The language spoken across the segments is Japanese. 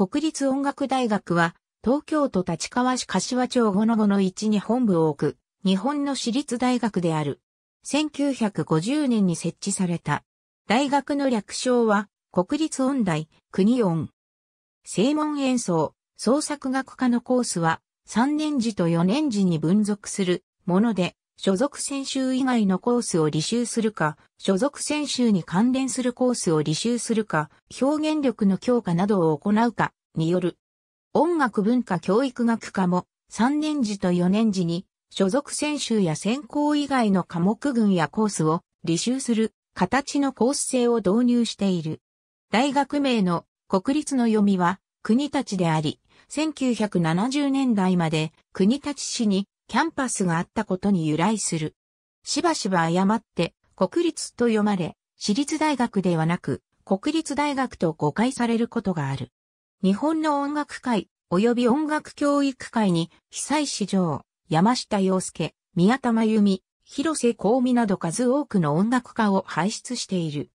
国立音楽大学は、東京都立川市柏町五の五の置に本部を置く、日本の私立大学である。1950年に設置された。大学の略称は、国立音大、国音。正門演奏、創作学科のコースは、3年時と4年時に分属するもので、所属専修以外のコースを履修するか、所属専修に関連するコースを履修するか、表現力の強化などを行うか、による。音楽文化教育学科も3年時と4年時に所属専修や専攻以外の科目群やコースを履修する形のコース制を導入している。大学名の国立の読みは国立であり、1970年代まで国立市にキャンパスがあったことに由来する。しばしば誤って国立と読まれ、私立大学ではなく国立大学と誤解されることがある。日本の音楽界及び音楽教育界に、被災史上、山下洋介、宮田真由美、広瀬香美など数多くの音楽家を輩出している。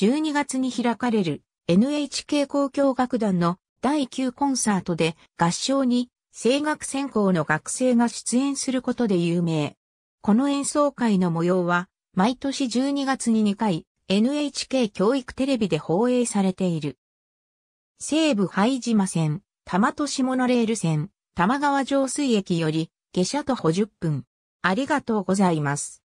12月に開かれる NHK 交響楽団の第9コンサートで合唱に声楽専攻の学生が出演することで有名。この演奏会の模様は毎年12月に2回 NHK 教育テレビで放映されている。西武拝島線、多摩都市モノレール線、多摩川上水駅より、下車徒歩10分。ありがとうございます。